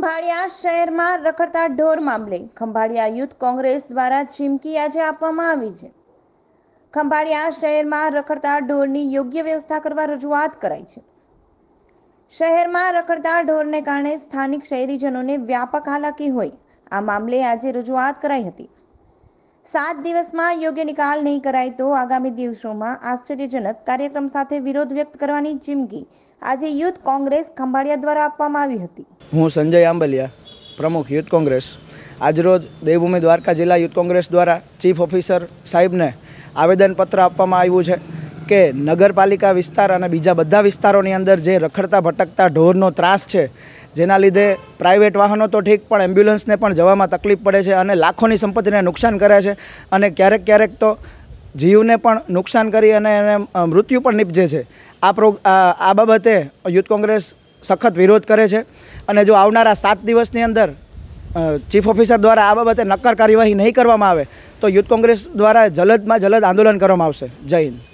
ખંભાળિયા શહેરમાં રખડતા ઢોર મામલે ખંભાળિયા યુથ કોંગ્રેસ દ્વારા ચીમકી આજે આપવામાં આવી છે ખંભાળિયા શહેરમાં રખડતા ઢોરની યોગ્ય વ્યવસ્થા કરવા રજૂઆત કરાઈ છે શહેરમાં રખડતા ઢોરને કારણે સ્થાનિક શહેરીજનોને વ્યાપક હાલાકી હોય આ મામલે આજે રજૂઆત કરાઈ હતી સાત દિવસમાં યોગ્ય નિકાલ નહીં કરાય તો આગામી દિવસોમાં આશ્ચર્યજનક કાર્યક્રમ સાથે વિરોધ વ્યક્ત કરવાની ચીમકી આજે યુથ કોંગ્રેસ ખંભાળિયા દ્વારા આપવામાં આવી હતી હું સંજય આંબલિયા પ્રમુખ યુથ કોંગ્રેસ આજરોજ દેવભૂમિ દ્વારકા જિલ્લા યુથ કોંગ્રેસ દ્વારા ચીફ ઓફિસર સાહેબને આવેદનપત્ર આપવામાં આવ્યું છે કે નગરપાલિકા વિસ્તાર અને બીજા બધા વિસ્તારોની અંદર જે રખડતા ભટકતા ઢોરનો ત્રાસ છે જેના લીધે પ્રાઇવેટ વાહનો તો ઠીક પણ એમ્બ્યુલન્સને પણ જવામાં તકલીફ પડે છે અને લાખોની સંપત્તિને નુકસાન કરે છે અને ક્યારેક ક્યારેક તો જીવને પણ નુકસાન કરી અને એને મૃત્યુ પણ નીપજે છે આ પ્રોગ આ બાબતે યુથ કોંગ્રેસ સખત વિરોધ કરે છે અને જો આવનારા સાત દિવસની અંદર ચીફ ઓફિસર દ્વારા આ બાબતે નક્કર કાર્યવાહી નહીં કરવામાં આવે તો યુથ કોંગ્રેસ દ્વારા જલદમાં જલદ આંદોલન કરવામાં આવશે જય હિન્દ